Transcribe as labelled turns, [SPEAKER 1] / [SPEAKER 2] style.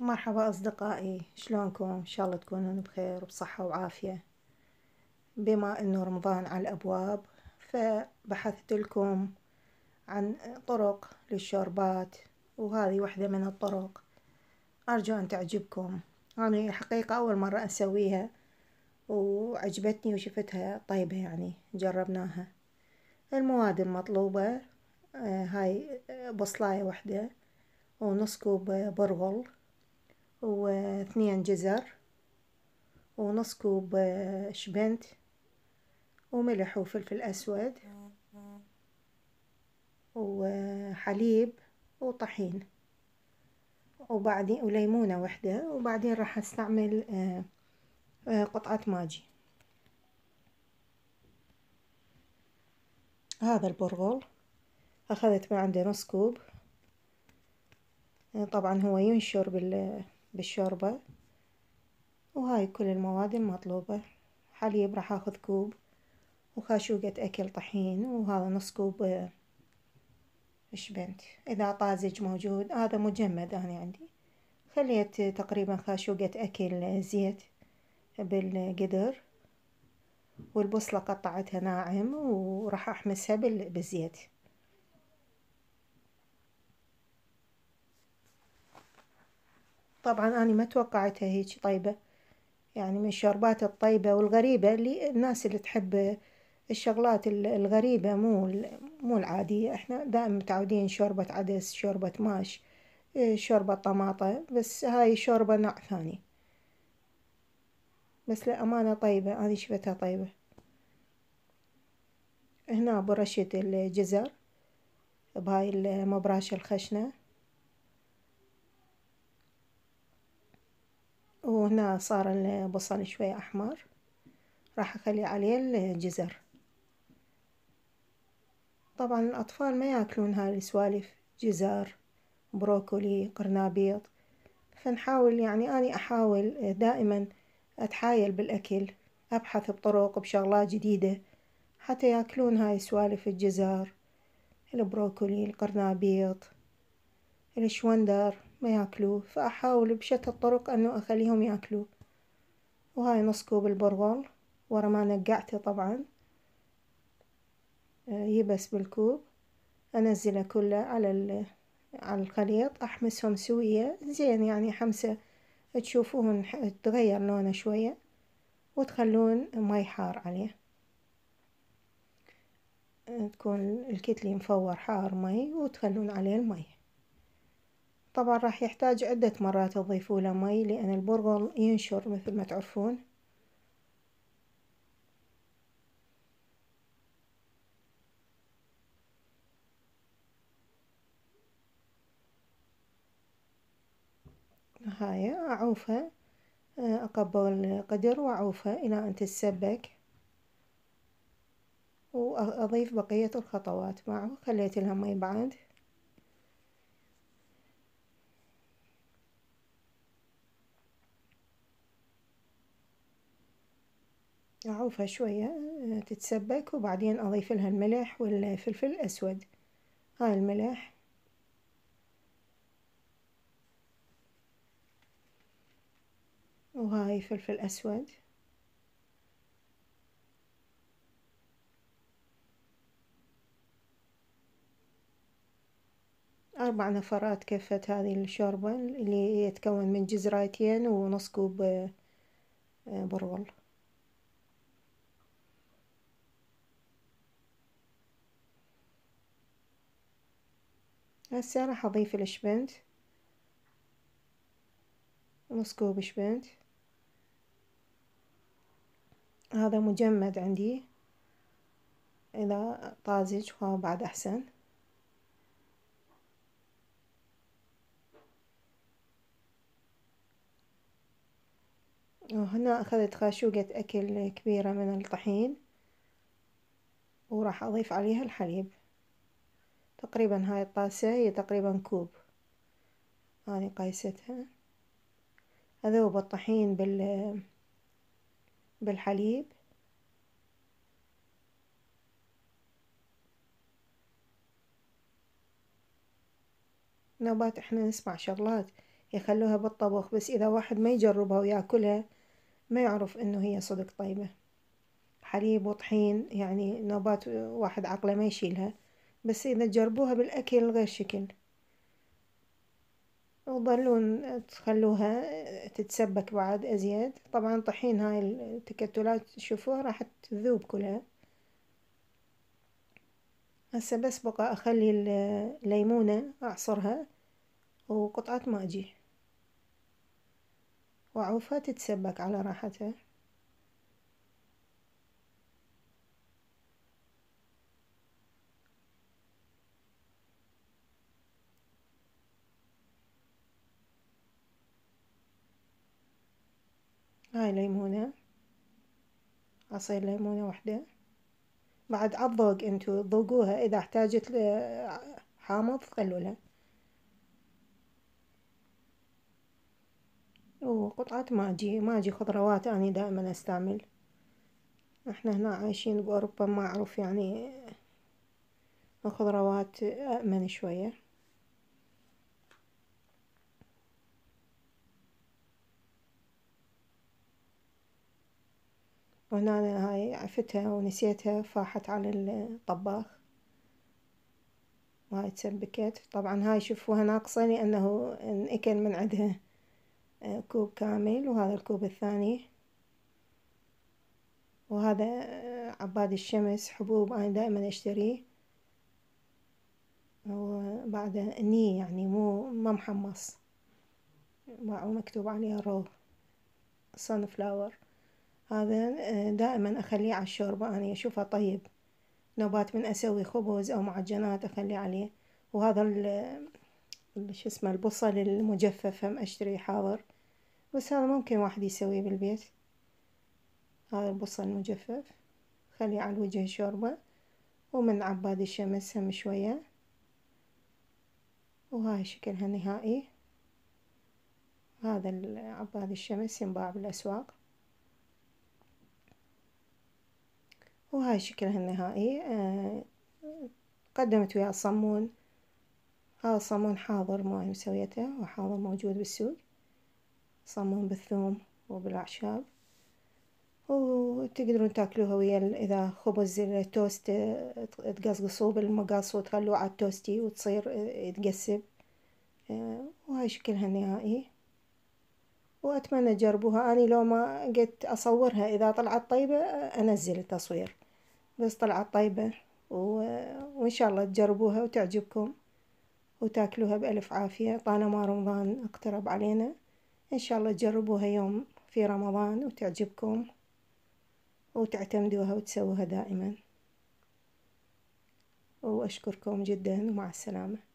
[SPEAKER 1] مرحبا أصدقائي شلونكم إن شاء الله تكونون بخير وبصحة وعافية بما أنه رمضان على الأبواب فبحثت لكم عن طرق للشوربات وهذه واحدة من الطرق أرجو أن تعجبكم أنا يعني حقيقة أول مرة أسويها وعجبتني وشفتها طيبة يعني جربناها المواد المطلوبة آه، هاي آه، بصلاية واحدة ونص كوب آه، برغل واثنين جزر ونص كوب آه، شبنت وملح وفلفل أسود وحليب وطحين وبعدين وليمونة وحدة وبعدين راح استعمل آه، آه، قطعة ماجي هذا البرغل أخذت من عنده نص كوب طبعا هو ينشر بال بالشوربة وهاي كل المواد المطلوبة حليب راح اخذ كوب وخاشوقة اكل طحين وهذا نص كوب آه، شبنت اذا طازج موجود هذا مجمد انا عندي خليت تقريبا خاشوقة اكل زيت بالقدر والبصلة قطعتها ناعم وراح احمسها بالزيت طبعا أنا ما توقعتها هيك طيبة يعني من الشوربات الطيبة والغريبة اللي الناس اللي تحب الشغلات الغريبة مو مو العادية احنا دائما متعودين شوربة عدس شوربة ماش شوربة طماطة بس هاي شوربة نوع ثاني بس لأمانة طيبة أنا شفتها طيبة هنا برشة الجزر بهاي المبراشة الخشنة وهنا صار البصل شوية أحمر راح أخلي عليه الجزر طبعا الأطفال ما يأكلون هاي السوالف جزر بروكولي قرنابيض فنحاول يعني أني أحاول دائما أتحايل بالأكل أبحث بطرق بشغلات جديدة حتى يأكلون هاي سوالف الجزر البروكولي القرنابيض الشوندر ما ياكلوه فأحاول بشتى الطرق أنه أخليهم ياكلوه وهاي نص كوب البرغل ورا ما نقعته طبعا آه، يبس بالكوب أنزله كله على على الخليط أحمسهم سوية زين يعني حمسة تشوفوهن تغير لونه شوية وتخلون مي حار عليه آه، تكون الكتلي مفور حار مي وتخلون عليه المي طبعا راح يحتاج عدة مرات تضيفوا له مي لأن البرغل ينشر مثل ما تعرفون هاي أعوفها آه، أقبل القدر وأعوفها إلى أن تتسبك وأضيف بقية الخطوات معه خليت لها مي بعد أضعفها شوية آه، تتسبك وبعدين أضيف لها الملح والفلفل الأسود هاي الملح وهاي فلفل أسود أربع نفرات كفة هذه الشوربة اللي يتكون من جزرايتين ونص كوب آه، آه، برغل هسه راح اضيف الشبنت نص كوب شبنت هذا مجمد عندي اذا طازج هو بعد احسن وهنا أخذت خاشوقة أكل كبيرة من الطحين وراح أضيف عليها الحليب تقريبا هاي الطاسة هي تقريبا كوب أنا قايستها أذوب الطحين بال بالحليب نوبات احنا نسمع شغلات يخلوها بالطبخ بس اذا واحد ما يجربها وياكلها ما يعرف انه هي صدق طيبة حليب وطحين يعني نوبات واحد عقله ما يشيلها بس إذا تجربوها بالأكل غير شكل وتظلون تخلوها تتسبك بعد أزيد طبعا طحين هاي التكتلات تشوفوها راح تذوب كلها هسه بس بقى أخلي الليمونة أعصرها وقطعة ماجي وأعوفها تتسبك على راحتها هاي ليمونة عصير ليمونة وحدة بعد عالذوق انتو ذوقوها اذا احتاجت حامض خلولها وقطعة ماجي ماجي خضروات اني دائما أستعمل احنا هنا عايشين بأوروبا ما أعرف يعني الخضروات امن شوية وهنا أنا هاي عفتها ونسيتها فاحت على الطباخ وهاي تسبكت طبعا هاي شوفوها ناقصة لأنه انأكل من عندها آه، كوب كامل وهذا الكوب الثاني وهذا آه، عباد الشمس حبوب أنا دائما أشتريه وبعد ني يعني مو ما محمص مكتوب عليه رو صن هذا آه، دائما أخليه على الشوربة أنا أشوفه طيب نوبات من أسوي خبز أو معجنات أخليه عليه وهذا شو اسمه البصل المجفف هم أشتري حاضر بس هذا ممكن واحد يسويه بالبيت هذا البصل المجفف خليه على وجه الشوربة ومن عباد الشمس هم شوية وهاي شكلها النهائي هذا عباد الشمس ينباع بالأسواق وهاي شكلها النهائي آه، قدمت ويا الصمون هذا الصمون حاضر ما هي مسويته وحاضر موجود بالسوق صمون بالثوم وبالأعشاب وتقدرون تاكلوها ويا إذا خبز التوست آه، تقصقصوه بالمقص وتخلوه على التوستي وتصير آه، تقسب وهاي شكلها النهائي وأتمنى تجربوها اني لو ما قلت أصورها إذا طلعت طيبة أنزل التصوير بس طلعت طيبة وإن شاء الله تجربوها وتعجبكم وتاكلوها بألف عافية طالما رمضان اقترب علينا إن شاء الله تجربوها يوم في رمضان وتعجبكم وتعتمدوها وتسووها دائما وأشكركم جدا ومع السلامة